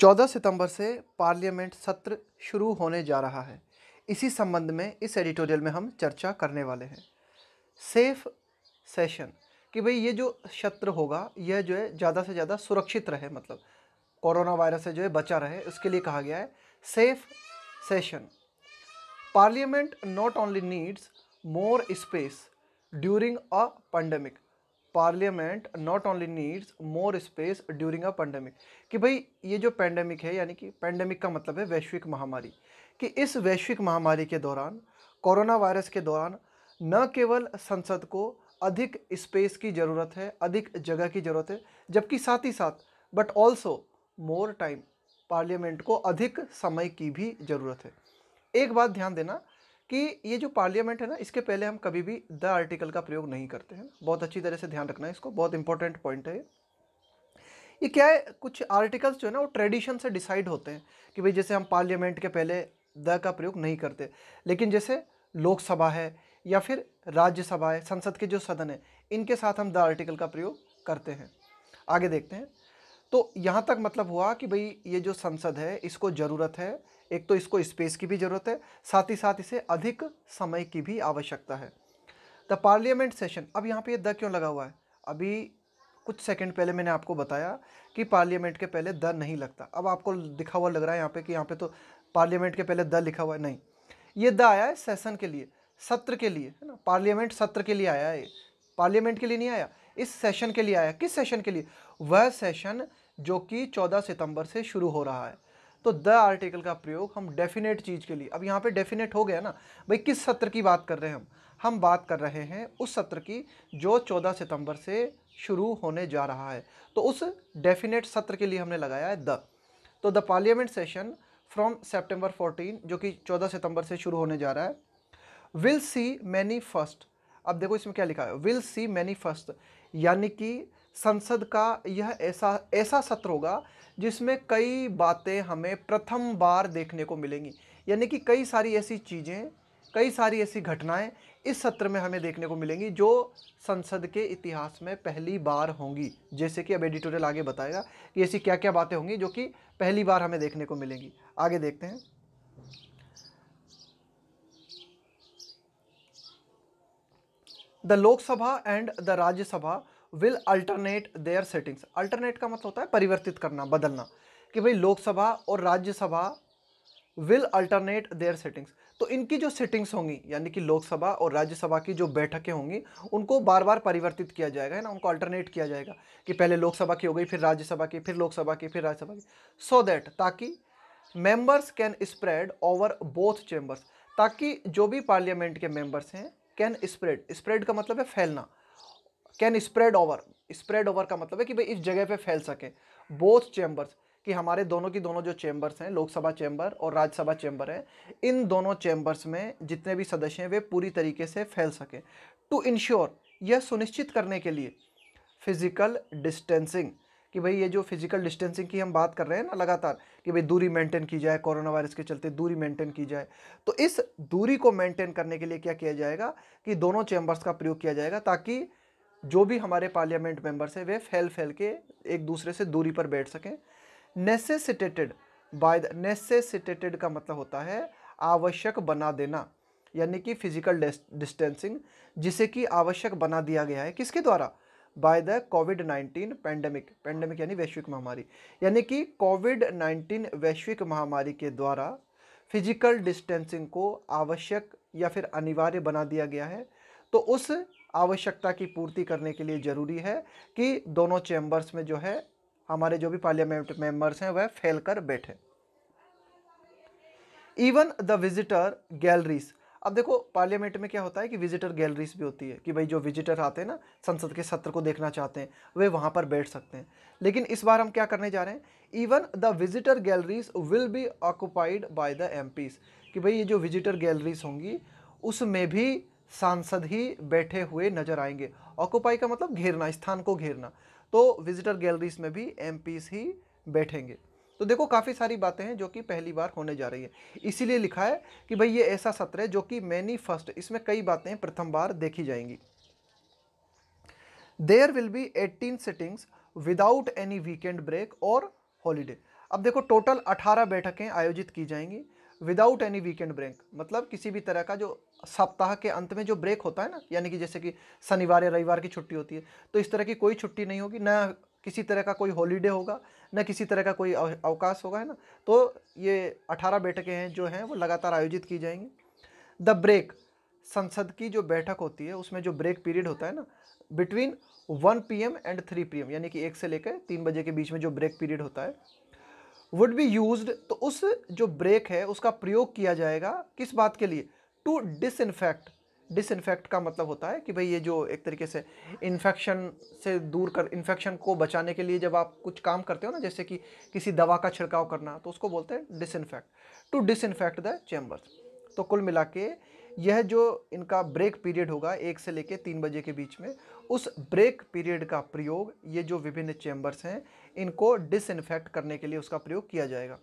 14 सितंबर से पार्लियामेंट सत्र शुरू होने जा रहा है इसी संबंध में इस एडिटोरियल में हम चर्चा करने वाले हैं सेफ सेशन कि भाई ये जो सत्र होगा यह जो है ज़्यादा से ज़्यादा सुरक्षित रहे मतलब कोरोना वायरस से जो है बचा रहे उसके लिए कहा गया है safe session parliament not only needs more space during a pandemic parliament not only needs more space during a pandemic कि भाई ये जो पेंडेमिक है यानी कि पेंडेमिक का मतलब है वैश्विक महामारी कि इस वैश्विक महामारी के दौरान कोरोना वायरस के दौरान न केवल संसद को अधिक स्पेस की ज़रूरत है अधिक जगह की ज़रूरत है जबकि साथ ही साथ but also more time parliament को अधिक समय की भी ज़रूरत है एक बात ध्यान देना कि ये जो पार्लियामेंट है ना इसके पहले हम कभी भी द आर्टिकल का प्रयोग नहीं करते हैं बहुत अच्छी तरह से ध्यान रखना है इसको बहुत इंपॉर्टेंट पॉइंट है ये ये क्या है कुछ आर्टिकल्स जो है ना वो ट्रेडिशन से डिसाइड होते हैं कि भाई जैसे हम पार्लियामेंट के पहले द का प्रयोग नहीं करते लेकिन जैसे लोकसभा है या फिर राज्यसभा है संसद के जो सदन है इनके साथ हम द आर्टिकल का प्रयोग करते हैं आगे देखते हैं तो यहाँ तक मतलब हुआ कि भाई ये जो संसद है इसको ज़रूरत है एक तो इसको स्पेस की भी ज़रूरत है साथ ही साथ इसे अधिक समय की भी आवश्यकता है द पार्लियामेंट सेशन अब यहाँ पे ये द क्यों लगा हुआ है अभी कुछ सेकंड पहले मैंने आपको बताया कि पार्लियामेंट के पहले द नहीं लगता अब आपको दिखा हुआ लग रहा है यहाँ पे कि यहाँ पे तो पार्लियामेंट के पहले द लिखा हुआ है नहीं ये द आया है सेशन के लिए सत्र के लिए है ना पार्लियामेंट सत्र के लिए आया है पार्लियामेंट के लिए नहीं आया इस सेशन के लिए आया किस सेशन के लिए वह सेशन जो कि चौदह सितंबर से शुरू हो रहा है तो द आर्टिकल का प्रयोग हम डेफिनेट चीज़ के लिए अब यहाँ पे डेफिनेट हो गया ना भाई किस सत्र की बात कर रहे हैं हम हम बात कर रहे हैं उस सत्र की जो 14 सितंबर से शुरू होने जा रहा है तो उस डेफिनेट सत्र के लिए हमने लगाया है द तो the parliament session from September fourteen जो कि चौदह सितंबर से शुरू होने जा रहा है विल सी मैनी फर्स्ट अब देखो इसमें क्या लिखा है विल सी मैनी फर्स्ट यानी कि संसद का यह ऐसा ऐसा सत्र होगा जिसमें कई बातें हमें प्रथम बार देखने को मिलेंगी यानी कि कई सारी ऐसी चीज़ें कई सारी ऐसी घटनाएं इस सत्र में हमें देखने को मिलेंगी जो संसद के इतिहास में पहली बार होंगी जैसे कि अब एडिटोरियल आगे बताएगा कि ऐसी क्या क्या बातें होंगी जो कि पहली बार हमें देखने को मिलेंगी आगे देखते हैं the Lok Sabha and the Rajya Sabha will alternate their settings alternate का मतलब होता है परिवर्तित करना बदलना कि भाई लोकसभा और Rajya Sabha will alternate their settings तो इनकी जो सेटिंग्स होंगी यानी कि लोकसभा और राज्यसभा की जो बैठकें होंगी उनको बार बार परिवर्तित किया जाएगा है ना उनको अल्टरनेट किया जाएगा कि पहले लोकसभा की हो गई फिर राज्यसभा की फिर लोकसभा की फिर राज्यसभा की सो so दैट ताकि members can spread over both chambers ताकि जो भी पार्लियामेंट के मेंबर्स हैं कैन स्प्रेड स्प्रेड का मतलब है फैलना can spread over spread over का मतलब है कि भाई इस जगह पे फैल सके बोथ चैम्बर्स कि हमारे दोनों की दोनों जो चैम्बर्स हैं लोकसभा चैम्बर और राज्यसभा चैम्बर है इन दोनों चैम्बर्स में जितने भी सदस्य हैं वे पूरी तरीके से फैल सकें टू इंश्योर यह सुनिश्चित करने के लिए फिज़िकल डिस्टेंसिंग कि भाई ये जो फिज़िकल डिस्टेंसिंग की हम बात कर रहे हैं ना लगातार कि भाई दूरी मेंटेन की जाए कोरोना वायरस के चलते दूरी मेंटेन की जाए तो इस दूरी को मेंटेन करने के लिए क्या किया जाएगा कि दोनों चैम्बर्स का प्रयोग किया जाएगा ताकि जो भी हमारे पार्लियामेंट मेंबर्स हैं वे फैल फैल के एक दूसरे से दूरी पर बैठ सकें नेसेसिटेटेड बाय द नेसेसिटेटेड का मतलब होता है आवश्यक बना देना यानी कि फिजिकल डिस्टेंसिंग जिसे कि आवश्यक बना दिया गया है किसके द्वारा by the Covid nineteen pandemic pandemic यानी वैश्विक महामारी यानी कि कोविड नाइन्टीन वैश्विक महामारी के द्वारा फिजिकल डिस्टेंसिंग को आवश्यक या फिर अनिवार्य बना दिया गया है तो उस आवश्यकता की पूर्ति करने के लिए ज़रूरी है कि दोनों चैम्बर्स में जो है हमारे जो भी पार्लियामेंट मेंबर्स हैं वह फैल कर बैठे इवन द विजिटर गैलरीज अब देखो पार्लियामेंट में क्या होता है कि विजिटर गैलरीज भी होती है कि भाई जो विजिटर आते हैं ना संसद के सत्र को देखना चाहते हैं वे वहाँ पर बैठ सकते हैं लेकिन इस बार हम क्या करने जा रहे हैं even the visitor galleries will be occupied by the M कि भाई ये जो विजिटर गैलरीज होंगी उसमें भी सांसद ही बैठे हुए नजर आएंगे ऑक्यूपाई का मतलब घेरना स्थान को घेरना तो विजिटर गैलरीज में भी एम ही बैठेंगे तो देखो काफ़ी सारी बातें हैं जो कि पहली बार होने जा रही है इसीलिए लिखा है कि भाई ये ऐसा सत्र है जो कि मैनी फर्स्ट इसमें कई बातें प्रथम बार देखी जाएंगी there will be 18 sittings without any weekend break और हॉलीडे अब देखो टोटल 18 बैठकें आयोजित की जाएंगी विदाउट एनी वीकेंड ब्रेक मतलब किसी भी तरह का जो सप्ताह के अंत में जो ब्रेक होता है ना यानी कि जैसे कि शनिवार या रविवार की छुट्टी होती है तो इस तरह की कोई छुट्टी नहीं होगी ना किसी तरह का कोई हॉलीडे होगा न किसी तरह का कोई अवकाश होगा है ना तो ये अठारह बैठकें हैं जो हैं वो लगातार आयोजित की जाएंगी द ब्रेक संसद की जो बैठक होती है उसमें जो ब्रेक पीरियड होता है ना between one P M and three P M यानी कि एक से लेकर तीन बजे के बीच में जो ब्रेक पीरियड होता है वुड बी यूज तो उस जो ब्रेक है उसका प्रयोग किया जाएगा किस बात के लिए टू डिसइनफेक्ट डिसइनफेक्ट का मतलब होता है कि भाई ये जो एक तरीके से इन्फेक्शन से दूर कर इन्फेक्शन को बचाने के लिए जब आप कुछ काम करते हो ना जैसे कि किसी दवा का छिड़काव करना तो उसको बोलते हैं disinfect to disinfect the chambers तो कुल मिला के यह जो इनका ब्रेक पीरियड होगा एक से लेकर तीन बजे के बीच में उस ब्रेक पीरियड का प्रयोग ये जो विभिन्न चैम्बर्स हैं इनको डिसइनफेक्ट करने के लिए उसका प्रयोग किया जाएगा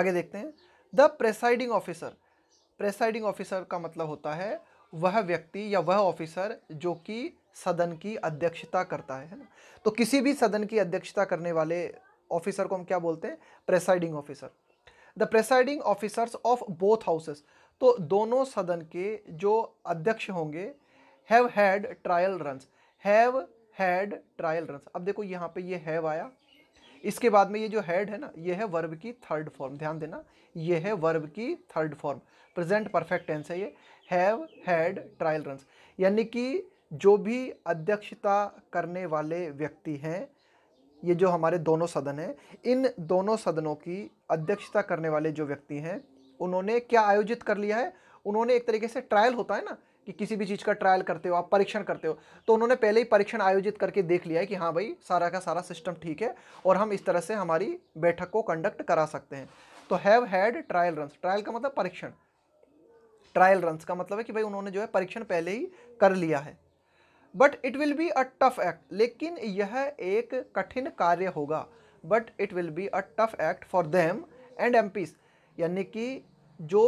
आगे देखते हैं the presiding officer presiding officer का मतलब होता है वह व्यक्ति या वह ऑफिसर जो कि सदन की अध्यक्षता करता है ना तो किसी भी सदन की अध्यक्षता करने वाले ऑफिसर को हम क्या बोलते हैं presiding officer the presiding officers of both houses तो दोनों सदन के जो अध्यक्ष होंगे have had trial runs have had trial runs अब देखो यहाँ पे ये हैव आया इसके बाद में ये जो हेड है ना ये है वर्ब की थर्ड फॉर्म ध्यान देना ये है वर्ब की third form present perfect tense है ये हैव हैड ट्रायल रन यानी कि जो भी अध्यक्षता करने वाले व्यक्ति हैं ये जो हमारे दोनों सदन हैं इन दोनों सदनों की अध्यक्षता करने वाले जो व्यक्ति हैं उन्होंने क्या आयोजित कर लिया है उन्होंने एक तरीके से ट्रायल होता है ना कि किसी भी चीज़ का ट्रायल करते हो आप परीक्षण करते हो तो उन्होंने पहले ही परीक्षण आयोजित करके देख लिया है कि हाँ भाई सारा का सारा सिस्टम ठीक है और हम इस तरह से हमारी बैठक को कंडक्ट करा सकते हैं तो have had trial run trial का मतलब परीक्षण ट्रायल रन का मतलब है कि भाई उन्होंने जो है परीक्षण पहले ही कर लिया है but it will be a tough act लेकिन यह एक कठिन कार्य होगा but it will be a tough act for them and M यानी कि जो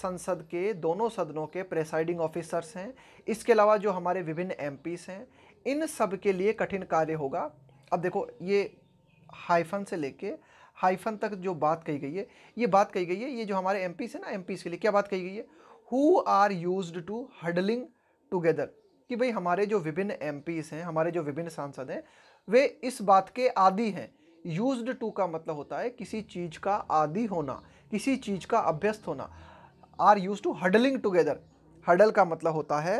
संसद के दोनों सदनों के प्रेसाइडिंग ऑफिसर्स हैं इसके अलावा जो हमारे विभिन्न एम हैं इन सब के लिए कठिन कार्य होगा अब देखो ये हाइफन से लेके हाइफन तक जो बात कही गई है ये बात कही गई है ये जो हमारे एम हैं ना एम के लिए क्या बात कही गई है who are used to huddling together कि भाई हमारे जो विभिन्न एम हैं हमारे जो विभिन्न सांसद हैं वे इस बात के आदि हैं यूज्ड टू का मतलब होता है किसी चीज़ का आदि होना किसी चीज़ का अभ्यस्त होना are used to huddling together huddle का मतलब होता है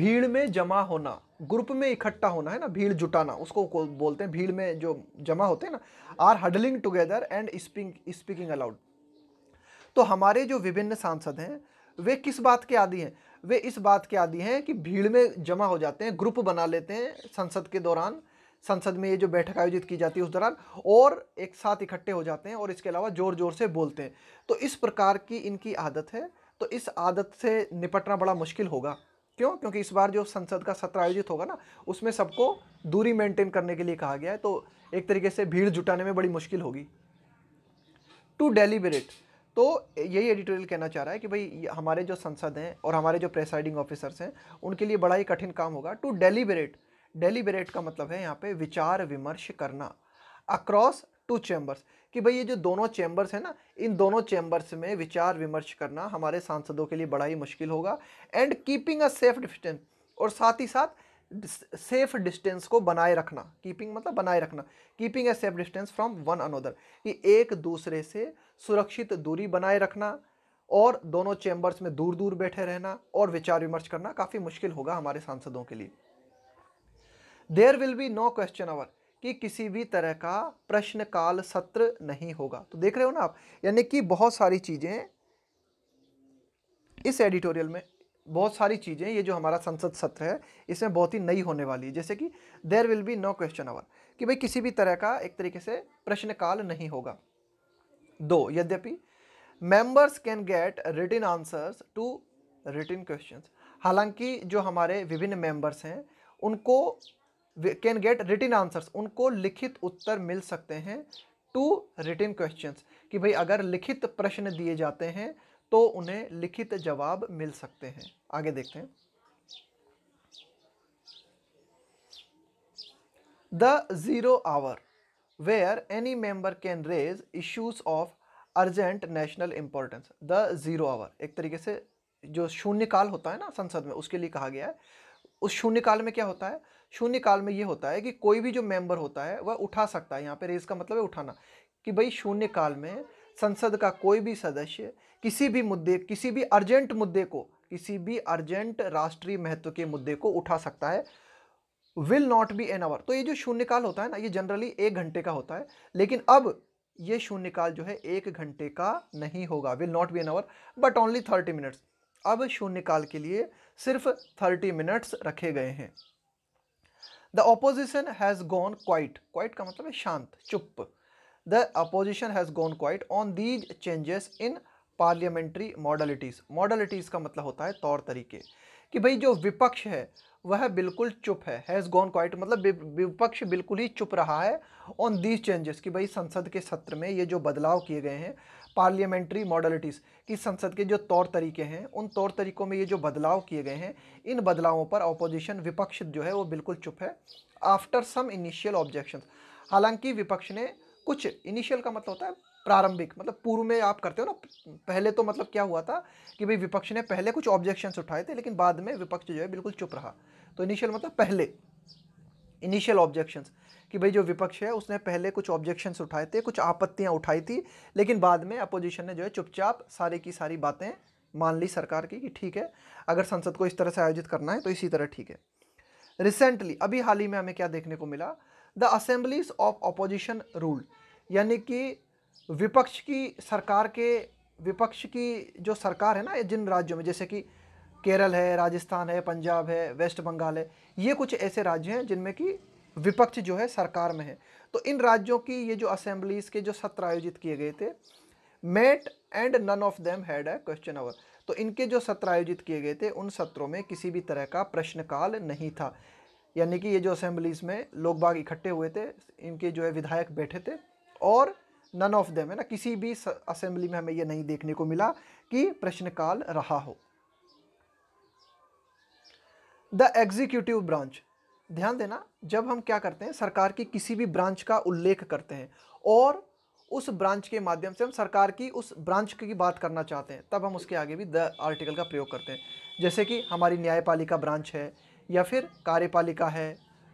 भीड़ में जमा होना ग्रुप में इकट्ठा होना है ना भीड़ जुटाना उसको बोलते हैं भीड़ में जो जमा होते हैं ना are huddling together and speaking aloud तो हमारे जो विभिन्न सांसद हैं वे किस बात के आदि हैं वे इस बात के आदि हैं कि भीड़ में जमा हो जाते हैं ग्रुप बना लेते हैं संसद के दौरान संसद में ये जो बैठक आयोजित की जाती है उस दौरान और एक साथ इकट्ठे हो जाते हैं और इसके अलावा ज़ोर ज़ोर से बोलते हैं तो इस प्रकार की इनकी आदत है तो इस आदत से निपटना बड़ा मुश्किल होगा क्यों क्योंकि इस बार जो संसद का सत्र आयोजित होगा ना उसमें सबको दूरी मेंटेन करने के लिए कहा गया है तो एक तरीके से भीड़ जुटाने में बड़ी मुश्किल होगी टू डेलीबरेट तो यही एडिटोरियल कहना चाह रहा है कि भाई हमारे जो संसद हैं और हमारे जो प्रेसाइडिंग ऑफिसर्स हैं उनके लिए बड़ा ही कठिन काम होगा टू डेलीबरेट डेलीबरेट का मतलब है यहाँ पे विचार विमर्श करना अक्रॉस टू चैम्बर्स कि भाई ये जो दोनों चैम्बर्स हैं ना इन दोनों चैम्बर्स में विचार विमर्श करना हमारे सांसदों के लिए बड़ा ही मुश्किल होगा and keeping a safe distance और साथ ही साथ सेफ डिस्टेंस को बनाए रखना कीपिंग मतलब बनाए रखना keeping a safe distance from one another कि एक दूसरे से सुरक्षित दूरी बनाए रखना और दोनों चैम्बर्स में दूर दूर बैठे रहना और विचार विमर्श करना काफ़ी मुश्किल होगा हमारे सांसदों के लिए there will be no question hour कि किसी भी तरह का प्रश्न काल सत्र नहीं होगा तो देख रहे हो ना आप यानी कि बहुत सारी चीज़ें इस एडिटोरियल में बहुत सारी चीज़ें ये जो हमारा संसद सत्र है इसमें बहुत ही नई होने वाली है जैसे कि there will be no question hour कि भाई किसी भी तरह का एक तरीके से प्रश्नकाल नहीं होगा दो यद्यपि members can get written answers to written questions हालांकि जो हमारे विभिन्न मेंबर्स हैं उनको कैन गेट रिटिन आंसर्स उनको लिखित उत्तर मिल सकते हैं टू रिटिन क्वेश्चंस कि भाई अगर लिखित प्रश्न दिए जाते हैं तो उन्हें लिखित जवाब मिल सकते हैं आगे देखते हैं the zero hour where any member can raise issues of urgent national importance the zero hour एक तरीके से जो शून्यकाल होता है ना संसद में उसके लिए कहा गया है उस शून्यकाल में क्या होता है शून्यकाल में ये होता है कि कोई भी जो मेंबर होता है वह उठा सकता है यहाँ पे रेज का मतलब है उठाना कि भाई शून्यकाल में संसद का कोई भी सदस्य किसी भी मुद्दे किसी भी अर्जेंट मुद्दे को किसी भी अर्जेंट राष्ट्रीय महत्व के मुद्दे को उठा सकता है will not be an hour तो ये जो शून्यकाल होता है ना ये जनरली एक घंटे का होता है लेकिन अब ये शून्यकाल जो है एक घंटे का नहीं होगा will not be an hour but only thirty minutes अब शून्यकाल के लिए सिर्फ थर्टी मिनट्स रखे गए हैं the opposition has gone quiet quiet का मतलब है शांत चुप the opposition has gone quiet on these changes in parliamentary modalities modalities का मतलब होता है तौर तरीके कि भाई जो विपक्ष है वह बिल्कुल चुप है हैज़ गॉन क्वाइट मतलब विपक्ष बिल्कुल ही चुप रहा है ऑन दीज चेंजेस कि भाई संसद के सत्र में ये जो बदलाव किए गए हैं पार्लियामेंट्री मॉडलिटीज़ कि संसद के जो तौर तरीके हैं उन तौर तरीकों में ये जो बदलाव किए गए हैं इन बदलावों पर अपोजिशन विपक्ष जो है वो बिल्कुल चुप है आफ्टर सम इनिशियल ऑब्जेक्शन हालांकि विपक्ष ने कुछ इनिशियल का मतलब होता है प्रारंभिक मतलब पूर्व में आप करते हो ना पहले तो मतलब क्या हुआ था कि भाई विपक्ष ने पहले कुछ ऑब्जेक्शंस उठाए थे लेकिन बाद में विपक्ष जो है बिल्कुल चुप रहा तो इनिशियल मतलब पहले इनिशियल ऑब्जेक्शंस कि भाई जो विपक्ष है उसने पहले कुछ ऑब्जेक्शंस उठाए थे कुछ आपत्तियां उठाई थी लेकिन बाद में अपोजिशन ने जो है चुपचाप सारी की सारी बातें मान ली सरकार की कि ठीक है अगर संसद को इस तरह से आयोजित करना है तो इसी तरह ठीक है रिसेंटली अभी हाल ही में हमें क्या देखने को मिला the assemblies of opposition rule यानी कि विपक्ष की सरकार के विपक्ष की जो सरकार है ना जिन राज्यों में जैसे कि केरल है राजस्थान है पंजाब है वेस्ट बंगाल है ये कुछ ऐसे राज्य हैं जिनमें कि विपक्ष जो है सरकार में है तो इन राज्यों की ये जो असेंबलीज के जो सत्र आयोजित किए गए थे met and none of them had a question hour तो इनके जो सत्र आयोजित किए गए थे उन सत्रों में किसी भी तरह का प्रश्नकाल नहीं था यानी कि ये जो असेंबलीज में लोग बाग इकट्ठे हुए थे इनके जो है विधायक बैठे थे और नन ऑफ देम है ना किसी भी असेंबली में हमें ये नहीं देखने को मिला कि प्रश्नकाल रहा हो द एग्जीक्यूटिव ब्रांच ध्यान देना जब हम क्या करते हैं सरकार की किसी भी ब्रांच का उल्लेख करते हैं और उस ब्रांच के माध्यम से हम सरकार की उस ब्रांच की बात करना चाहते हैं तब हम उसके आगे भी द आर्टिकल का प्रयोग करते हैं जैसे कि हमारी न्यायपालिका ब्रांच है या फिर कार्यपालिका है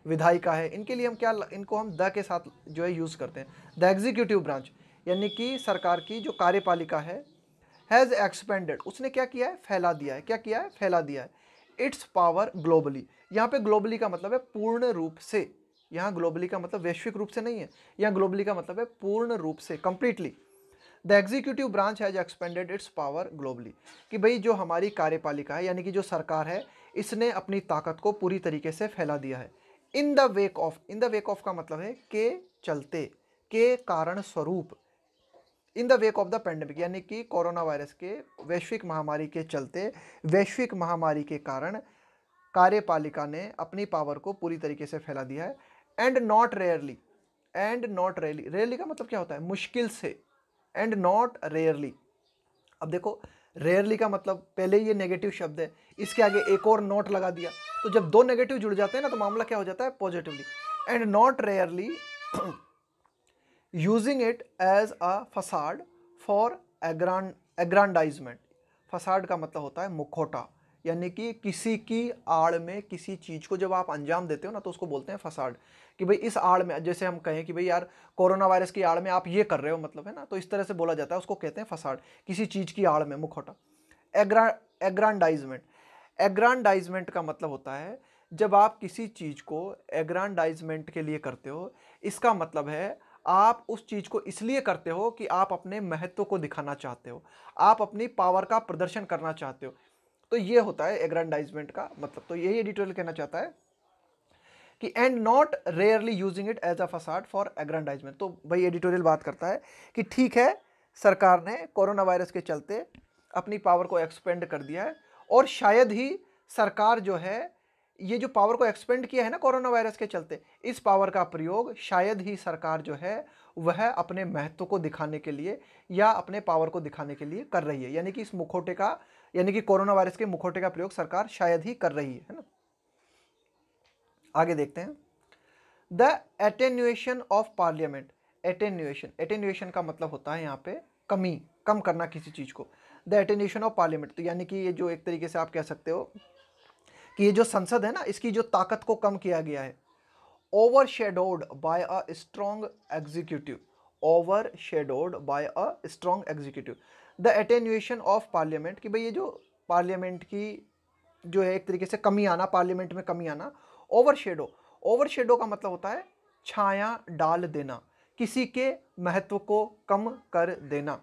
विधायिका है इनके लिए हम क्या इनको हम द के साथ जो है यूज़ करते हैं द एग्जीक्यूटिव ब्रांच यानी कि सरकार की जो कार्यपालिका है हैज़ एक्सपेंडेड उसने क्या किया है फैला दिया है क्या किया है फैला दिया है इट्स पावर ग्लोबली यहाँ पे ग्लोबली का मतलब है पूर्ण रूप से यहाँ ग्लोबली का मतलब वैश्विक रूप से नहीं है यहाँ ग्लोबली का मतलब है पूर्ण रूप से completely the executive branch has expanded its power globally कि भाई जो हमारी कार्यपालिका है यानी कि जो सरकार है इसने अपनी ताकत को पूरी तरीके से फैला दिया है in the wake of in the wake of का मतलब है के चलते के कारण स्वरूप in the wake of the pandemic यानी कि कोरोना वायरस के वैश्विक महामारी के चलते वैश्विक महामारी के कारण कार्यपालिका ने अपनी पावर को पूरी तरीके से फैला दिया है and not rarely and not rarely rarely का मतलब क्या होता है मुश्किल से एंड नॉट रेयरली अब देखो रेयरली का मतलब पहले ये नेगेटिव शब्द है इसके आगे एक और नॉट लगा दिया तो जब दो नेगेटिव जुड़ जाते हैं ना तो मामला क्या हो जाता है positively and not rarely using it as a facade for aggrand aggrandizement facade का मतलब होता है मुखोटा यानी कि किसी की आड़ में किसी चीज़ को जब आप अंजाम देते हो ना तो उसको बोलते हैं फसाड कि भाई इस आड़ में जैसे हम कहें कि भाई यार कोरोना वायरस की आड़ में आप ये कर रहे हो मतलब है ना तो इस तरह से बोला जाता है उसको कहते हैं फसाड किसी चीज़ की आड़ में मुखौटा एग्रा एग्रांडाइजमेंट एग्रांडाइजमेंट का मतलब होता है जब आप किसी चीज़ को एग्रांडाइजमेंट के लिए करते हो इसका मतलब है आप उस चीज़ को इसलिए करते हो कि आप अपने महत्व को दिखाना चाहते हो आप अपनी पावर का प्रदर्शन करना चाहते हो तो ये होता है एग्रांडाइजमेंट का मतलब तो यही एडिटोरियल कहना चाहता है कि and not rarely using it as a facade for aggrandizement तो भाई एडिटोरियल बात करता है कि ठीक है सरकार ने कोरोना वायरस के चलते अपनी पावर को एक्सपेंड कर दिया है और शायद ही सरकार जो है ये जो पावर को एक्सपेंड किया है ना कोरोना वायरस के चलते इस पावर का प्रयोग शायद ही सरकार जो है वह अपने महत्व को दिखाने के लिए या अपने पावर को दिखाने के लिए कर रही है यानी कि इस मुखोटे का यानी कि कोरोना वायरस के मुखौटे का प्रयोग सरकार शायद ही कर रही है ना आगे देखते हैं the attenuation of parliament attenuation attenuation का मतलब होता है यहाँ पे कमी कम करना किसी चीज़ को द एटेन्यूएशन ऑफ पार्लियामेंट तो यानी कि ये जो एक तरीके से आप कह सकते हो कि ये जो संसद है ना इसकी जो ताकत को कम किया गया है overshadowed by a strong executive overshadowed by a strong executive the attenuation of parliament कि भाई ये जो पार्लियामेंट की जो है एक तरीके से कमी आना पार्लियामेंट में कमी आना ओवर शेडो ओवर शेडो का मतलब होता है छाया डाल देना किसी के महत्व को कम कर देना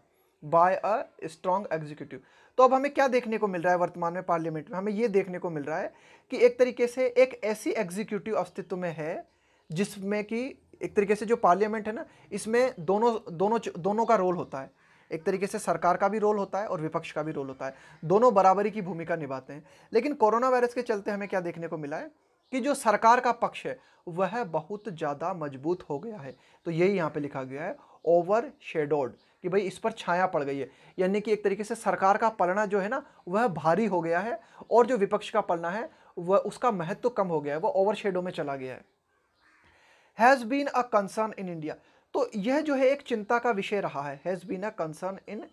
बाय अ स्ट्रॉन्ग एग्जीक्यूटिव तो अब हमें क्या देखने को मिल रहा है वर्तमान में पार्लियामेंट में हमें ये देखने को मिल रहा है कि एक तरीके से एक ऐसी एग्जीक्यूटिव अस्तित्व में है जिसमें कि एक तरीके से जो पार्लियामेंट है ना इसमें दोनों दोनों दोनों का रोल होता है एक तरीके से सरकार का भी रोल होता है और विपक्ष का भी रोल होता है दोनों बराबरी की भूमिका निभाते हैं लेकिन कोरोना वायरस के चलते हमें क्या देखने को मिला है कि जो सरकार का पक्ष है वह बहुत ज़्यादा मजबूत हो गया है तो यही यहाँ पे लिखा गया है ओवर शेडोड कि भाई इस पर छाया पड़ गई है यानी कि एक तरीके से सरकार का पलना जो है ना वह भारी हो गया है और जो विपक्ष का पलना है वह उसका महत्व तो कम हो गया है वह ओवर शेडो में चला गया है has been a concern in India तो यह जो है एक चिंता का विषय रहा है has been a concern in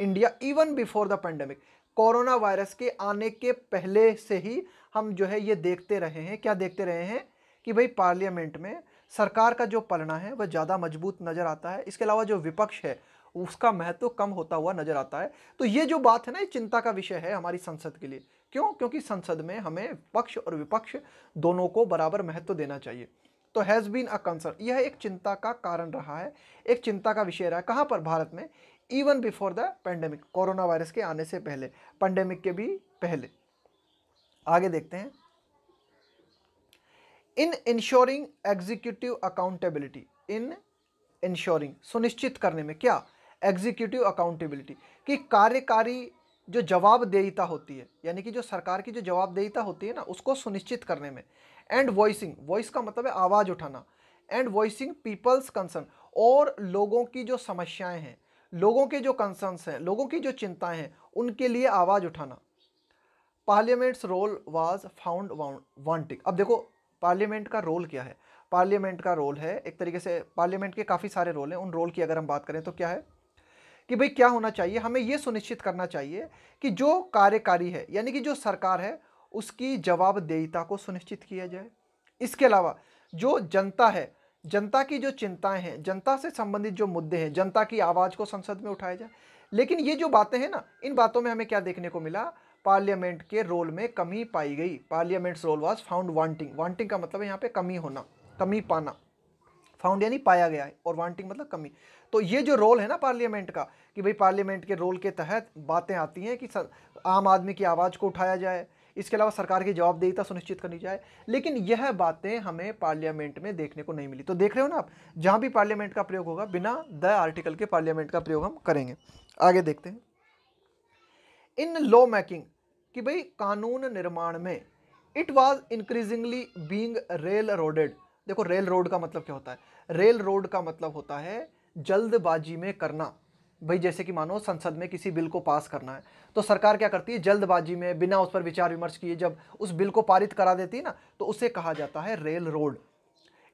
India even before the pandemic coronavirus के आने के पहले से ही हम जो है ये देखते रहे हैं क्या देखते रहे हैं कि भाई पार्लियामेंट में सरकार का जो पलना है वह ज़्यादा मजबूत नज़र आता है इसके अलावा जो विपक्ष है उसका महत्व तो कम होता हुआ नज़र आता है तो ये जो बात है ना ये चिंता का विषय है हमारी संसद के लिए क्यों क्योंकि संसद में हमें पक्ष और विपक्ष दोनों को बराबर महत्व तो देना चाहिए तो हैज़ बीन अ कंसर्न यह एक चिंता का कारण रहा है एक चिंता का विषय रहा है कहाँ पर भारत में even before the pandemic coronavirus के आने से पहले पेंडेमिक के भी पहले आगे देखते हैं in ensuring executive accountability in ensuring सुनिश्चित करने में क्या एग्जीक्यूटिव अकाउंटेबिलिटी कि कार्यकारी जो जवाबदेहिता होती है यानी कि जो सरकार की जो जवाबदेहिता होती है ना उसको सुनिश्चित करने में एंड वॉइसिंग वॉइस का मतलब है आवाज़ उठाना एंड वॉइसिंग पीपल्स कंसर्न और लोगों की जो समस्याएं हैं लोगों के जो कंसर्नस हैं लोगों की जो चिंताएं हैं उनके लिए आवाज़ उठाना parliament's role was found wanting अब देखो पार्लियामेंट का रोल क्या है पार्लियामेंट का रोल है एक तरीके से पार्लियामेंट के काफ़ी सारे रोल हैं उन रोल की अगर हम बात करें तो क्या है कि भाई क्या होना चाहिए हमें ये सुनिश्चित करना चाहिए कि जो कार्यकारी है यानी कि जो सरकार है उसकी जवाबदेहिता को सुनिश्चित किया जाए इसके अलावा जो जनता है जनता की जो चिंताएं हैं जनता से संबंधित जो मुद्दे हैं जनता की आवाज़ को संसद में उठाया जाए लेकिन ये जो बातें हैं ना इन बातों में हमें क्या देखने को मिला पार्लियामेंट के रोल में कमी पाई गई parliament's role was found wanting wanting का मतलब यहाँ पे कमी होना कमी पाना फाउंड यानी पाया गया है और वांटिंग मतलब कमी तो ये जो रोल है ना पार्लियामेंट का कि भाई पार्लियामेंट के रोल के तहत बातें आती हैं कि आम आदमी की आवाज़ को उठाया जाए इसके अलावा सरकार की जवाबदेहिता सुनिश्चित करनी चाहिए लेकिन यह बातें हमें पार्लियामेंट में देखने को नहीं मिली तो देख रहे हो ना आप जहाँ भी पार्लियामेंट का प्रयोग होगा बिना द आर्टिकल के पार्लियामेंट का प्रयोग हम करेंगे आगे देखते हैं इन लॉ मेकिंग कि भाई कानून निर्माण में it was increasingly being railroaded देखो रेल रोड का मतलब क्या होता है रेल रोड का मतलब होता है जल्दबाजी में करना भाई जैसे कि मानो संसद में किसी बिल को पास करना है तो सरकार क्या करती है जल्दबाजी में बिना उस पर विचार विमर्श किए जब उस बिल को पारित करा देती है ना तो उसे कहा जाता है railroad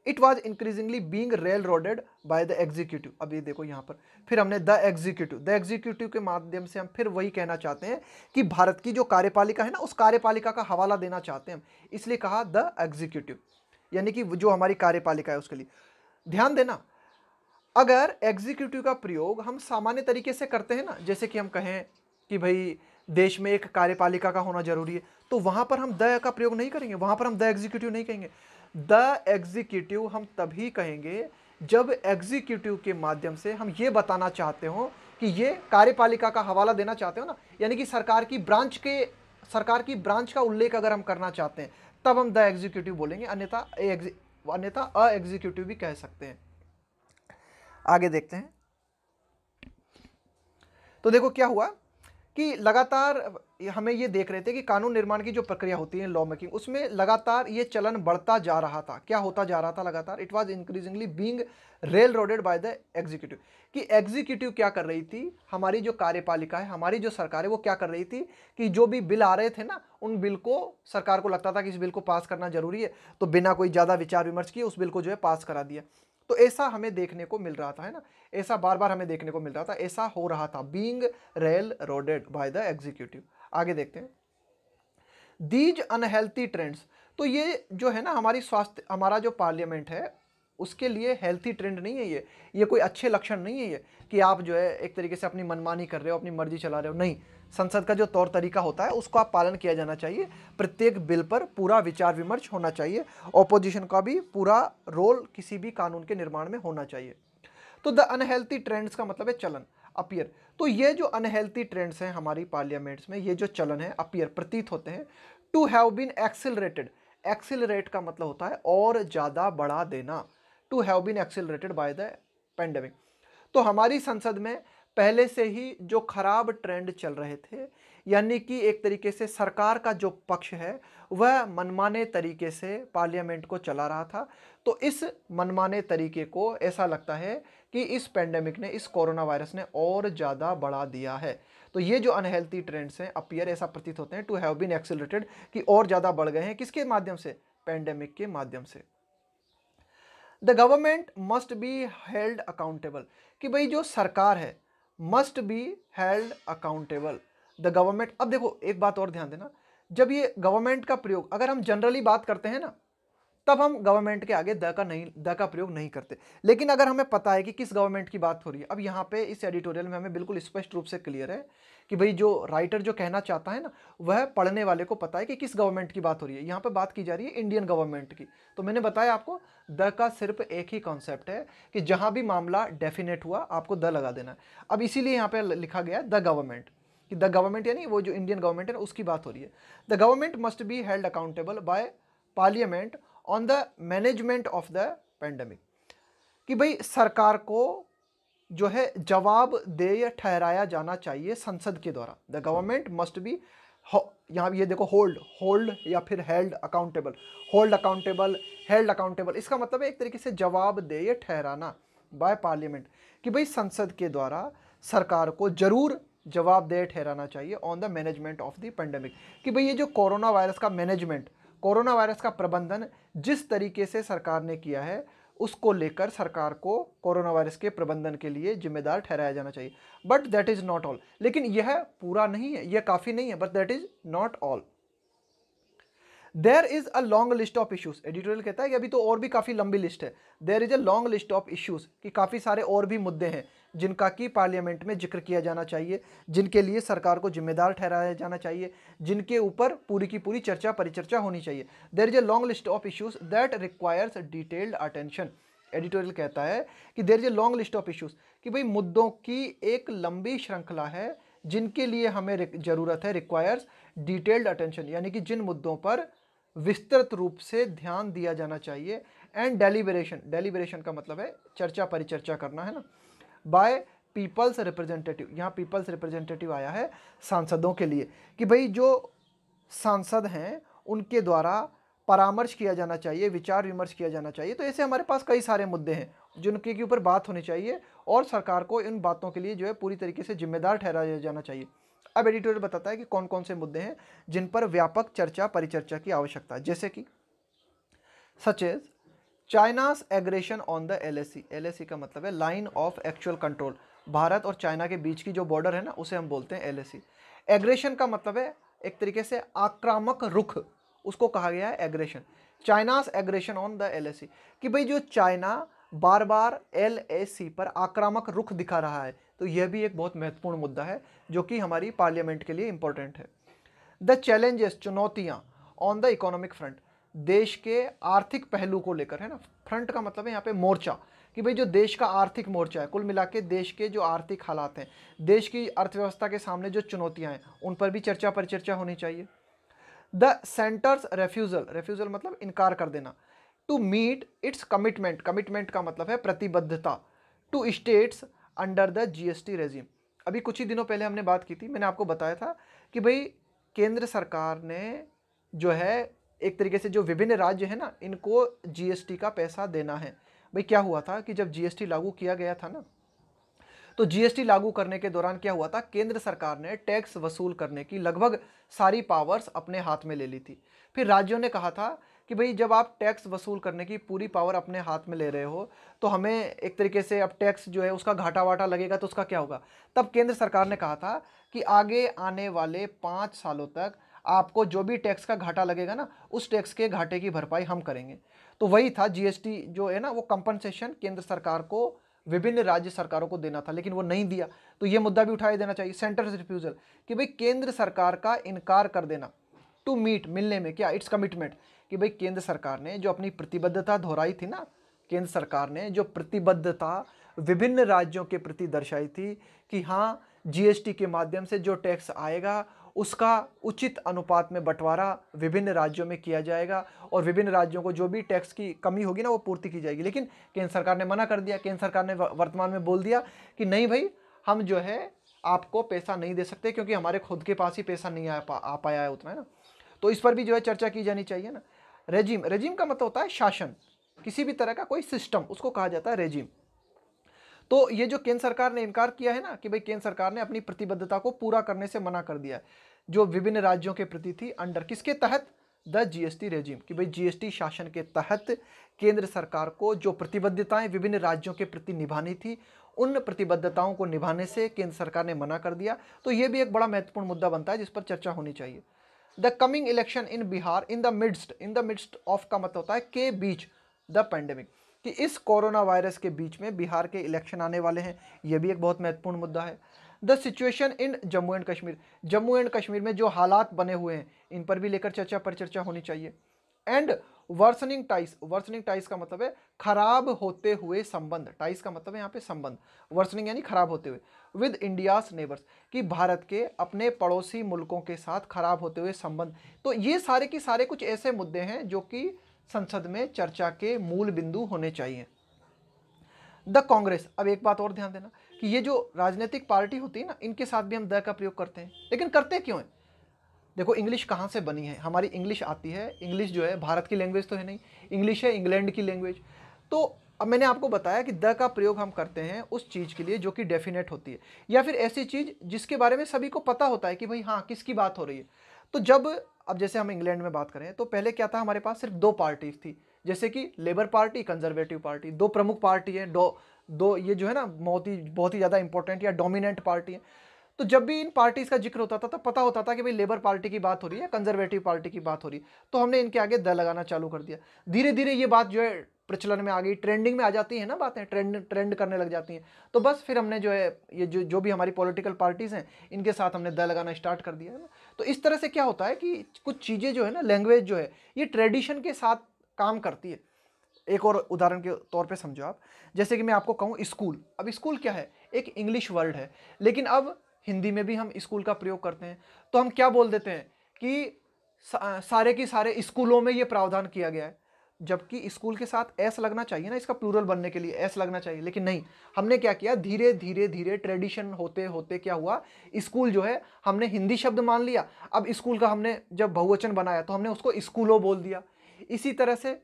it was increasingly being railroaded by the executive अब ये देखो यहाँ पर फिर हमने द एग्जीक्यूटिव द एग्जीक्यूटिव के माध्यम से हम फिर वही कहना चाहते हैं कि भारत की जो कार्यपालिका है ना उस कार्यपालिका का हवाला देना चाहते हैं हम इसलिए कहा द एग्जीक्यूटिव यानी कि जो हमारी कार्यपालिका है उसके लिए ध्यान देना अगर एग्जीक्यूटिव का प्रयोग हम सामान्य तरीके से करते हैं ना जैसे कि हम कहें कि भाई देश में एक कार्यपालिका का होना जरूरी है तो वहाँ पर हम द का प्रयोग नहीं करेंगे वहाँ पर हम द एग्जीक्यूटिव नहीं कहेंगे द एग्जीक्यूटिव हम तभी कहेंगे जब एग्जीक्यूटिव के माध्यम से हम ये बताना चाहते हो कि ये कार्यपालिका का हवाला देना चाहते हो ना यानी कि सरकार की ब्रांच के सरकार की ब्रांच का उल्लेख अगर हम करना चाहते हैं तब हम द एग्जीक्यूटिव बोलेंगे अन्यथा अन्यथा अ एग्जीक्यूटिव भी कह सकते हैं आगे देखते हैं तो देखो क्या हुआ कि लगातार हमें ये देख रहे थे कि कानून निर्माण की जो प्रक्रिया होती है लॉ मेकिंग उसमें लगातार ये चलन बढ़ता जा रहा था क्या होता जा रहा था लगातार it was increasingly being railroaded by the executive कि एग्जीक्यूटिव क्या कर रही थी हमारी जो कार्यपालिका है हमारी जो सरकार है वो क्या कर रही थी कि जो भी बिल आ रहे थे ना उन बिल को सरकार को लगता था कि इस बिल को पास करना जरूरी है तो बिना कोई ज़्यादा विचार विमर्श किए उस बिल को जो है पास करा दिया तो ऐसा हमें देखने को मिल रहा था है ना ऐसा बार बार हमें देखने को मिल रहा था ऐसा हो रहा था being railroaded by the executive आगे देखते हैं दीज अनहेल्थी ट्रेंड्स तो ये जो है ना हमारी स्वास्थ्य हमारा जो पार्लियामेंट है उसके लिए हेल्थी ट्रेंड नहीं है ये ये कोई अच्छे लक्षण नहीं है ये कि आप जो है एक तरीके से अपनी मनमानी कर रहे हो अपनी मर्जी चला रहे हो नहीं संसद का जो तौर तरीका होता है उसको आप पालन किया जाना चाहिए प्रत्येक बिल पर पूरा विचार विमर्श होना चाहिए ओपोजिशन का भी पूरा रोल किसी भी कानून के निर्माण में होना चाहिए तो द अनहेल्थी ट्रेंड्स का मतलब है चलन अपियर तो ये जो अनहेल्थी ट्रेंड्स हैं हमारी पार्लियामेंट्स में ये जो चलन है अपियर प्रतीत होते हैं to have been accelerated accelerate का मतलब होता है और ज़्यादा बढ़ा देना to have been accelerated by the pandemic तो हमारी संसद में पहले से ही जो खराब ट्रेंड चल रहे थे यानी कि एक तरीके से सरकार का जो पक्ष है वह मनमाने तरीके से पार्लियामेंट को चला रहा था तो इस मनमाने तरीके को ऐसा लगता है कि इस पेंडेमिक ने इस कोरोना वायरस ने और ज़्यादा बढ़ा दिया है तो ये जो अनहेल्थी ट्रेंड्स हैं अपियर ऐसा प्रतीत होते हैं टू हैव बीन एक्सिलेटेड कि और ज़्यादा बढ़ गए हैं किसके माध्यम से पेंडेमिक के माध्यम से the government must be held accountable कि भाई जो सरकार है must be held accountable the government अब देखो एक बात और ध्यान देना जब ये गवर्नमेंट का प्रयोग अगर हम जनरली बात करते हैं ना तब हम गवर्नमेंट के आगे द का नहीं द का प्रयोग नहीं करते लेकिन अगर हमें पता है कि किस गवर्नमेंट की बात हो रही है अब यहाँ पे इस एडिटोरियल में हमें बिल्कुल स्पष्ट रूप से क्लियर है कि भाई जो राइटर जो कहना चाहता है ना वह पढ़ने वाले को पता है कि किस गवर्नमेंट की बात हो रही है यहाँ पर बात की जा रही है इंडियन गवर्नमेंट की तो मैंने बताया आपको द का सिर्फ एक ही कॉन्सेप्ट है कि जहाँ भी मामला डेफिनेट हुआ आपको द लगा देना है अब इसीलिए यहाँ पर लिखा गया द गवर्नमेंट कि द गवर्नमेंट यानी वो जो इंडियन गवर्नमेंट है उसकी बात हो रही है the government must be held accountable by parliament on the management of the pandemic कि भाई सरकार को जो है जवाब दे या ठहराया जाना चाहिए संसद के द्वारा द गवर्नमेंट मस्ट बी यहाँ ये देखो होल्ड होल्ड या फिर held accountable hold accountable held accountable इसका मतलब है एक तरीके से जवाब दे या ठहराना बाय पार्लियामेंट कि भाई संसद के द्वारा सरकार को जरूर जवाबदेह ठहराना चाहिए on the management of the pandemic कि भाई ये जो कोरोना वायरस का मैनेजमेंट कोरोना वायरस का प्रबंधन जिस तरीके से सरकार ने किया है उसको लेकर सरकार को कोरोना वायरस के प्रबंधन के लिए जिम्मेदार ठहराया जाना चाहिए but that is not all लेकिन यह पूरा नहीं है यह काफ़ी नहीं है but that is not all there is a long list of issues editorial कहता है कि अभी तो और भी काफ़ी लंबी लिस्ट है there is a long list of issues कि काफ़ी सारे और भी मुद्दे हैं जिनका कि पार्लियामेंट में जिक्र किया जाना चाहिए जिनके लिए सरकार को जिम्मेदार ठहराया जाना चाहिए जिनके ऊपर पूरी की पूरी चर्चा परिचर्चा होनी चाहिए there is a long list of issues that requires detailed attention editorial कहता है कि there is a long list of issues कि भाई मुद्दों की एक लंबी श्रृंखला है जिनके लिए हमें ज़रूरत है रिक्वायर्स डिटेल्ड अटेंशन यानी कि जिन मुद्दों पर विस्तृत रूप से ध्यान दिया जाना चाहिए एंड डेलीबरेशन डेलीबरेशन का मतलब है चर्चा परिचर्चा करना है ना बाय पीपल्स रिप्रेजेंटेटिव यहाँ पीपल्स रिप्रेजेंटेटिव आया है सांसदों के लिए कि भाई जो सांसद हैं उनके द्वारा परामर्श किया जाना चाहिए विचार विमर्श किया जाना चाहिए तो ऐसे हमारे पास कई सारे मुद्दे हैं जिनके के ऊपर बात होनी चाहिए और सरकार को इन बातों के लिए जो है पूरी तरीके से जिम्मेदार ठहराया जाना चाहिए अब एडिटोरियल बताता है कि कौन कौन से मुद्दे हैं जिन पर व्यापक चर्चा परिचर्चा की आवश्यकता है जैसे कि such as China's aggression on the LAC LAC का मतलब है लाइन ऑफ एक्चुअल कंट्रोल भारत और चाइना के बीच की जो बॉर्डर है ना उसे हम बोलते हैं एलएसी एग्रेशन का मतलब है एक तरीके से आक्रामक रुख उसको कहा गया है aggression China's aggression on the LAC कि भाई जो चाइना बार बार एल पर आक्रामक रुख दिखा रहा है तो यह भी एक बहुत महत्वपूर्ण मुद्दा है जो कि हमारी पार्लियामेंट के लिए इंपॉर्टेंट है द चैलेंजेस चुनौतियाँ ऑन द इकोनॉमिक फ्रंट देश के आर्थिक पहलू को लेकर है ना फ्रंट का मतलब है यहाँ पे मोर्चा कि भाई जो देश का आर्थिक मोर्चा है कुल मिला के देश के जो आर्थिक हालात हैं देश की अर्थव्यवस्था के सामने जो चुनौतियाँ हैं उन पर भी चर्चा परिचर्चा होनी चाहिए द सेंटर्स रेफ्यूज़ल रेफ्यूज़ल मतलब इनकार कर देना to meet its commitment commitment का मतलब है प्रतिबद्धता to states under the GST regime अभी कुछ ही दिनों पहले हमने बात की थी मैंने आपको बताया था कि भाई केंद्र सरकार ने जो है एक तरीके से जो विभिन्न राज्य है ना इनको जीएसटी का पैसा देना है भाई क्या हुआ था कि जब जीएसटी लागू किया गया था ना तो जीएसटी लागू करने के दौरान क्या हुआ था केंद्र सरकार ने टैक्स वसूल करने की लगभग सारी पावर्स अपने हाथ में ले ली थी फिर राज्यों ने कहा था कि भाई जब आप टैक्स वसूल करने की पूरी पावर अपने हाथ में ले रहे हो तो हमें एक तरीके से अब टैक्स जो है उसका घाटा वाटा लगेगा तो उसका क्या होगा तब केंद्र सरकार ने कहा था कि आगे आने वाले पाँच सालों तक आपको जो भी टैक्स का घाटा लगेगा ना उस टैक्स के घाटे की भरपाई हम करेंगे तो वही था जीएसटी जो है ना वो कंपनसेशन केंद्र सरकार को विभिन्न राज्य सरकारों को देना था लेकिन वो नहीं दिया तो ये मुद्दा भी उठाया देना चाहिए सेंटर रिफ्यूजल कि भाई केंद्र सरकार का इनकार कर देना टू मीट मिलने में क्या इट्स कमिटमेंट कि भाई केंद्र सरकार ने जो अपनी प्रतिबद्धता दोहराई थी ना केंद्र सरकार ने जो प्रतिबद्धता विभिन्न राज्यों के प्रति दर्शाई थी कि हाँ जीएसटी के माध्यम से जो टैक्स आएगा उसका उचित अनुपात में बंटवारा विभिन्न राज्यों में किया जाएगा और विभिन्न राज्यों को जो भी टैक्स की कमी होगी ना वो पूर्ति की जाएगी लेकिन केंद्र सरकार ने मना कर दिया केंद्र सरकार ने वर्तमान में बोल दिया कि नहीं भाई हम जो है आपको पैसा नहीं दे सकते क्योंकि हमारे खुद के पास ही पैसा नहीं आ, पा, आ पाया है उतना है ना तो इस पर भी जो है चर्चा की जानी चाहिए ना रेजिम रेजिम का मतलब होता है शासन किसी भी तरह का कोई सिस्टम उसको कहा जाता है रेजिम तो ये जो केंद्र सरकार ने इनकार किया है ना कि भाई केंद्र सरकार ने अपनी प्रतिबद्धता को पूरा करने से मना कर दिया है जो विभिन्न राज्यों के प्रति थी अंडर किसके तहत द जीएसटी रेजिम कि भाई जीएसटी शासन के तहत केंद्र सरकार को जो प्रतिबद्धताएं विभिन्न राज्यों के प्रति निभानी थी उन प्रतिबद्धताओं को निभाने से केंद्र सरकार ने मना कर दिया तो ये भी एक बड़ा महत्वपूर्ण मुद्दा बनता है जिस पर चर्चा होनी चाहिए the coming election in Bihar in the midst in the midst of का मत मतलब होता है के बीच द पेंडेमिक कि इस कोरोना वायरस के बीच में बिहार के इलेक्शन आने वाले हैं यह भी एक बहुत महत्वपूर्ण मुद्दा है the situation in Jammu and Kashmir Jammu and Kashmir में जो हालात बने हुए हैं इन पर भी लेकर चर्चा पर चर्चा होनी चाहिए and worsening ties worsening ties का मतलब है खराब होते हुए संबंध टाइस का मतलब है यहाँ पे संबंध वर्सनिंग यानी खराब होते हुए विद इंडियाज नेबर्स कि भारत के अपने पड़ोसी मुल्कों के साथ खराब होते हुए संबंध तो ये सारे के सारे कुछ ऐसे मुद्दे हैं जो कि संसद में चर्चा के मूल बिंदु होने चाहिए द कांग्रेस अब एक बात और ध्यान देना कि ये जो राजनीतिक पार्टी होती है ना इनके साथ भी हम द का प्रयोग करते हैं लेकिन करते क्यों हैं देखो इंग्लिश कहाँ से बनी है हमारी इंग्लिश आती है इंग्लिश जो है भारत की लैंग्वेज तो है नहीं इंग्लिश है इंग्लैंड की लैंग्वेज तो अब मैंने आपको बताया कि द का प्रयोग हम करते हैं उस चीज़ के लिए जो कि डेफिनेट होती है या फिर ऐसी चीज़ जिसके बारे में सभी को पता होता है कि भाई हाँ किसकी बात हो रही है तो जब अब जैसे हम इंग्लैंड में बात करें तो पहले क्या था हमारे पास सिर्फ दो पार्टीज थी जैसे कि लेबर पार्टी कंजर्वेटिव पार्टी दो प्रमुख पार्टी है दो दो ये जो है ना बहुत ही बहुत ही ज़्यादा इंपॉर्टेंट या डोमिनेंट पार्टी है तो जब भी इन पार्टीज़ का जिक्र होता था तो पता होता था कि भाई लेबर पार्टी की बात हो रही है कंजर्वेटिव पार्टी की बात हो रही है तो हमने इनके आगे द लगाना चालू कर दिया धीरे धीरे ये बात जो है प्रचलन में आ गई ट्रेंडिंग में आ जाती है ना बातें ट्रेंड ट्रेंड करने लग जाती हैं तो बस फिर हमने जो है ये जो जो भी हमारी पॉलिटिकल पार्टीज़ हैं इनके साथ हमने द लगाना स्टार्ट कर दिया है ना तो इस तरह से क्या होता है कि कुछ चीज़ें जो है ना लैंग्वेज जो है ये ट्रेडिशन के साथ काम करती है एक और उदाहरण के तौर पर समझो आप जैसे कि मैं आपको कहूँ स्कूल अब स्कूल क्या है एक इंग्लिश वर्ड है लेकिन अब हिंदी में भी हम स्कूल का प्रयोग करते हैं तो हम क्या बोल देते हैं कि सारे के सारे स्कूलों में ये प्रावधान किया गया है जबकि स्कूल के साथ एस लगना चाहिए ना इसका प्लूरल बनने के लिए एस लगना चाहिए लेकिन नहीं हमने क्या किया धीरे धीरे धीरे ट्रेडिशन होते होते क्या हुआ स्कूल जो है हमने हिंदी शब्द मान लिया अब स्कूल का हमने जब बहुवचन बनाया तो हमने उसको स्कूलों बोल दिया इसी तरह से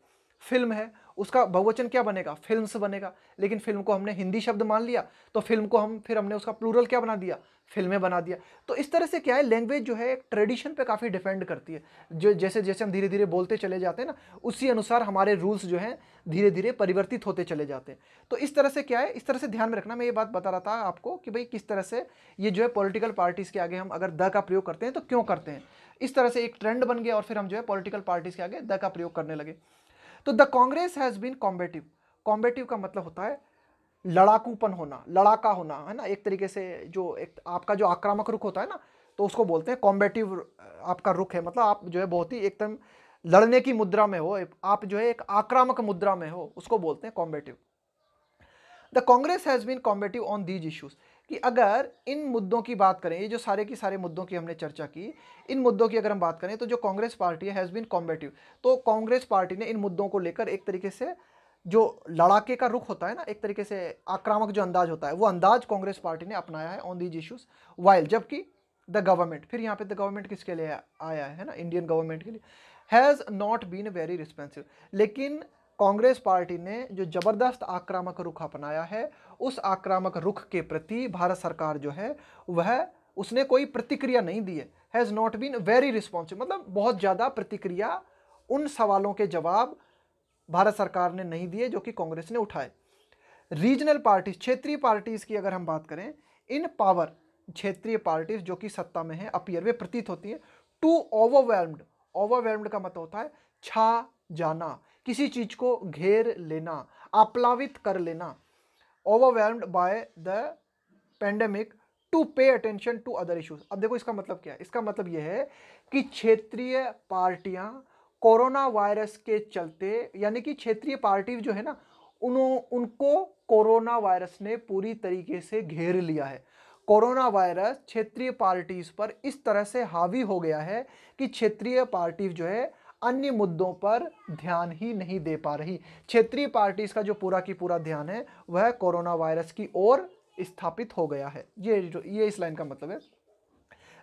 फिल्म है उसका बहुवचन क्या बनेगा फिल्म बनेगा लेकिन फिल्म को हमने हिंदी शब्द मान लिया तो फिल्म को हम फिर हमने उसका प्लूरल क्या बना दिया फिल्में बना दिया तो इस तरह से क्या है लैंग्वेज जो है एक ट्रेडिशन पे काफ़ी डिपेंड करती है जो जैसे जैसे हम धीरे धीरे बोलते चले जाते हैं ना उसी अनुसार हमारे रूल्स जो हैं धीरे धीरे परिवर्तित होते चले जाते हैं तो इस तरह से क्या है इस तरह से ध्यान में रखना मैं ये बात बता रहा था आपको कि भाई किस तरह से ये जो है पोलिटिकल पार्टीज़ के आगे हम अगर द का प्रयोग करते हैं तो क्यों करते हैं इस तरह से एक ट्रेंड बन गया और फिर हम जो है पोलिटिकल पार्टीज़ के आगे द का प्रयोग करने लगे तो the Congress has been combative combative का मतलब होता है लड़ाकूपन होना लड़ाका होना है ना एक तरीके से जो एक आपका जो आक्रामक रुख होता है ना तो उसको बोलते हैं कॉम्बेटिव आपका रुख है मतलब आप जो है बहुत ही एकदम लड़ने की मुद्रा में हो आप जो है एक आक्रामक मुद्रा में हो उसको बोलते हैं combative the Congress has been combative on these issues कि अगर इन मुद्दों की बात करें ये जो सारे की सारे मुद्दों की हमने चर्चा की इन मुद्दों की अगर हम बात करें तो जो Congress party has been combative तो कांग्रेस पार्टी ने इन मुद्दों को लेकर एक तरीके से जो लड़ाके का रुख होता है ना एक तरीके से आक्रामक जो अंदाज होता है वो अंदाज कांग्रेस पार्टी ने अपनाया है ऑन दीज इशूज़ वाइल जबकि द गवर्नमेंट फिर यहाँ पे द गवर्नमेंट किसके लिए आया है ना इंडियन गवर्नमेंट के लिए has not been very responsive लेकिन कांग्रेस पार्टी ने जो ज़बरदस्त आक्रामक रुख अपनाया है उस आक्रामक रुख के प्रति भारत सरकार जो है वह उसने कोई प्रतिक्रिया नहीं दी है has not been very responsive मतलब बहुत ज़्यादा प्रतिक्रिया उन सवालों के जवाब भारत सरकार ने नहीं दिए जो कि कांग्रेस ने उठाए रीजनल पार्टीज क्षेत्रीय पार्टीज़ की अगर हम बात करें इन पावर क्षेत्रीय पार्टीज जो कि सत्ता में है अपियर वे प्रतीत होती हैं टू ओवरवेल्म्ड ओवरवेल्म्ड का मतलब होता है छा जाना किसी चीज़ को घेर लेना आप्लावित कर लेना overwhelmed by the pandemic to pay attention to other issues अब देखो इसका मतलब क्या है इसका मतलब यह है कि क्षेत्रीय पार्टियां कोरोना वायरस के चलते यानी कि क्षेत्रीय पार्टी जो है ना उन्हों उनको कोरोना वायरस ने पूरी तरीके से घेर लिया है कोरोना वायरस क्षेत्रीय पार्टीज पर इस तरह से हावी हो गया है कि क्षेत्रीय पार्टी जो है अन्य मुद्दों पर ध्यान ही नहीं दे पा रही क्षेत्रीय पार्टीज का जो पूरा की पूरा ध्यान है वह कोरोना वायरस की ओर स्थापित हो गया है ये जो ये इस लाइन का मतलब है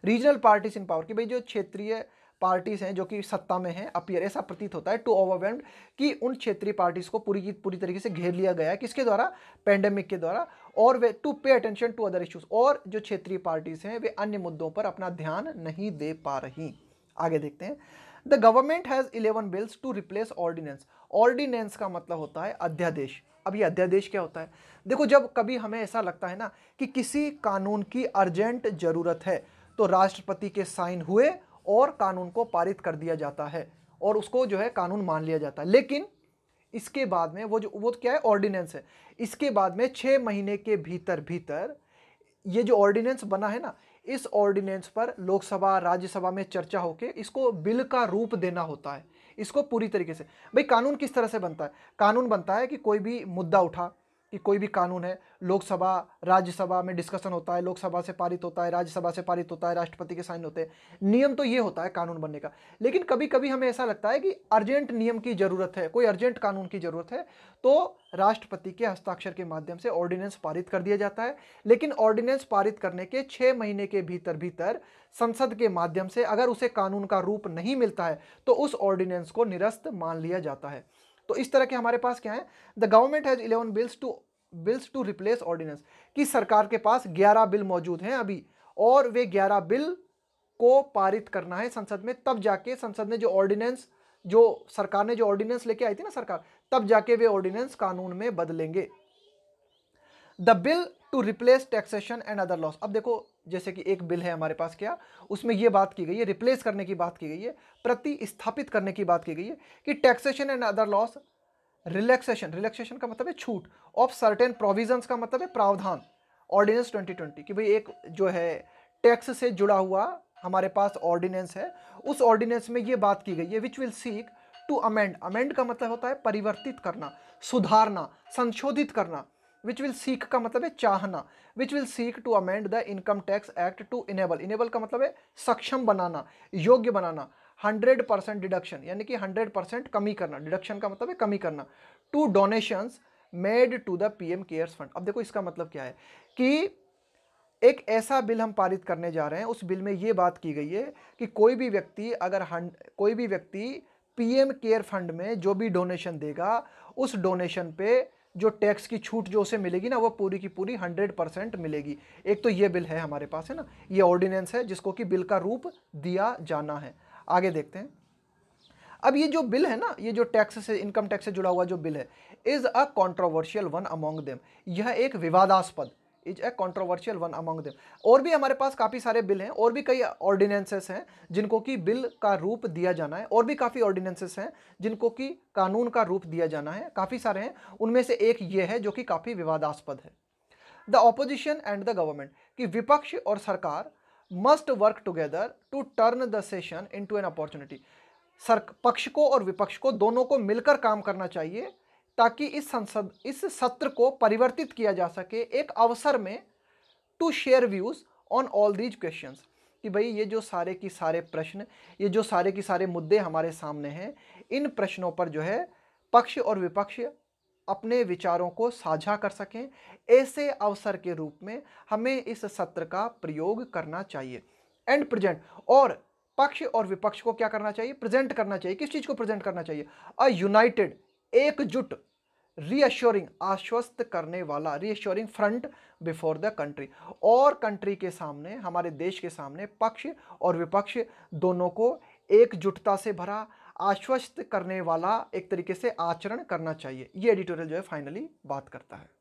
रीजनल पार्टीज इन पावर की भाई जो क्षेत्रीय पार्टीज हैं जो कि सत्ता में हैं अपियर ऐसा प्रतीत होता है टू ओवरवेल्ड कि उन क्षेत्रीय पार्टीज को पूरी पूरी तरीके से घेर लिया गया है किसके द्वारा पेंडेमिक के द्वारा और वे to pay attention to other issues और जो क्षेत्रीय पार्टीज हैं वे अन्य मुद्दों पर अपना ध्यान नहीं दे पा रही आगे देखते हैं the government has eleven bills to replace ordinance ordinance का मतलब होता है अध्यादेश अब ये अध्यादेश क्या होता है देखो जब कभी हमें ऐसा लगता है ना कि किसी कानून की अर्जेंट ज़रूरत है तो राष्ट्रपति के साइन हुए और कानून को पारित कर दिया जाता है और उसको जो है कानून मान लिया जाता है लेकिन इसके बाद में वो जो वो क्या है ऑर्डिनेंस है इसके बाद में छः महीने के भीतर भीतर ये जो ऑर्डिनेंस बना है ना इस ऑर्डिनेंस पर लोकसभा राज्यसभा में चर्चा होकर इसको बिल का रूप देना होता है इसको पूरी तरीके से भाई कानून किस तरह से बनता है कानून बनता है कि कोई भी मुद्दा उठा कि कोई भी कानून है लोकसभा राज्यसभा में डिस्कशन होता है लोकसभा से पारित होता है राज्यसभा से पारित होता है राष्ट्रपति के साइन होते हैं नियम तो ये होता है कानून बनने का लेकिन कभी कभी हमें ऐसा लगता है कि अर्जेंट नियम की ज़रूरत है कोई अर्जेंट कानून की ज़रूरत है तो राष्ट्रपति के हस्ताक्षर के माध्यम से ऑर्डिनेंस पारित कर दिया जाता है लेकिन ऑर्डिनेंस पारित करने के छः महीने के भीतर भीतर संसद के माध्यम से अगर उसे कानून का रूप नहीं मिलता है तो उस ऑर्डिनेंस को निरस्त मान लिया जाता है तो इस तरह के हमारे पास क्या है the government has eleven bills to bills to replace ordinance कि सरकार के पास ग्यारह बिल मौजूद हैं अभी और वे ग्यारह बिल को पारित करना है संसद में तब जाके संसद ने जो ऑर्डिनेंस जो सरकार ने जो ऑर्डिनेंस लेके आई थी ना सरकार तब जाके वे ऑर्डिनेंस कानून में बदलेंगे the bill to replace taxation and other laws अब देखो जैसे कि एक बिल है हमारे पास क्या उसमें यह बात की गई है रिप्लेस करने की बात की गई है प्रतिस्थापित करने की बात की गई है कि taxation and other laws relaxation relaxation का मतलब है छूट ऑफ सर्टेन प्रोविजंस का मतलब है प्रावधान ऑर्डिनेंस 2020 कि भाई एक जो है टैक्स से जुड़ा हुआ हमारे पास ऑर्डिनेंस है उस ऑर्डिनेंस में ये बात की गई है which will seek to amend amend का मतलब होता है परिवर्तित करना सुधारना संशोधित करना विच विल सीख का मतलब है चाहना which will seek to amend the income tax act to enable enable का मतलब है सक्षम बनाना योग्य बनाना हंड्रेड परसेंट डिडक्शन यानी कि हंड्रेड परसेंट कमी करना डिडक्शन का मतलब है कमी करना to donations made to the PM CARES fund अब देखो इसका मतलब क्या है कि एक ऐसा बिल हम पारित करने जा रहे हैं उस बिल में ये बात की गई है कि कोई भी व्यक्ति अगर कोई भी व्यक्ति पीएम केयर फंड में जो भी डोनेशन देगा उस डोनेशन पे जो टैक्स की छूट जो उसे मिलेगी ना वो पूरी की पूरी हंड्रेड परसेंट मिलेगी एक तो ये बिल है हमारे पास है ना ये ऑर्डिनेंस है जिसको कि बिल का रूप दिया जाना है आगे देखते हैं अब ये जो बिल है ना ये जो टैक्स से इनकम टैक्स से जुड़ा हुआ जो बिल है is a controversial one among them यह एक विवादास्पद is a controversial one among them और भी हमारे पास काफ़ी सारे बिल हैं और भी कई ऑर्डिनेंसेस हैं जिनको कि बिल का रूप दिया जाना है और भी काफ़ी ऑर्डिनेंसेस हैं जिनको कि कानून का रूप दिया जाना है काफ़ी सारे हैं उनमें से एक ये है जो कि काफ़ी विवादास्पद है the opposition and the government कि विपक्ष और सरकार must work together to turn the session into an opportunity सर पक्ष को और विपक्ष को दोनों को मिलकर काम करना चाहिए ताकि इस संसद इस सत्र को परिवर्तित किया जा सके एक अवसर में to share views on all these question कि भाई ये जो सारे की सारे प्रश्न ये जो सारे की सारे मुद्दे हमारे सामने हैं इन प्रश्नों पर जो है पक्ष और विपक्ष अपने विचारों को साझा कर सकें ऐसे अवसर के रूप में हमें इस सत्र का प्रयोग करना चाहिए एंड प्रेजेंट और पक्ष और विपक्ष को क्या करना चाहिए प्रेजेंट करना चाहिए किस चीज़ को प्रेजेंट करना चाहिए अ यूनाइटेड एकजुट रीअश्योरिंग आश्वस्त करने वाला reassuring front before the country और कंट्री के सामने हमारे देश के सामने पक्ष और विपक्ष दोनों को एकजुटता से भरा आश्वस्त करने वाला एक तरीके से आचरण करना चाहिए ये एडिटोरियल जो है फाइनली बात करता है